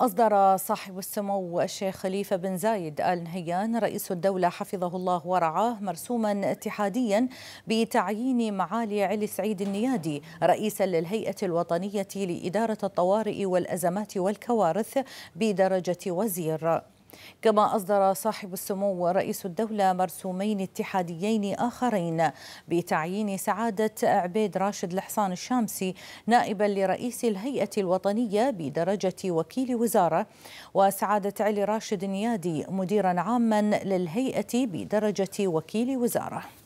أصدر صاحب السمو الشيخ خليفة بن زايد آل نهيان رئيس الدولة حفظه الله ورعاه مرسوما اتحاديا بتعيين معالي علي سعيد النيادي رئيسا للهيئة الوطنية لإدارة الطوارئ والأزمات والكوارث بدرجة وزير كما أصدر صاحب السمو رئيس الدولة مرسومين اتحاديين آخرين بتعيين سعادة عبيد راشد الحصان الشامسي نائبا لرئيس الهيئة الوطنية بدرجة وكيل وزارة وسعادة علي راشد النيادي مديرا عاما للهيئة بدرجة وكيل وزارة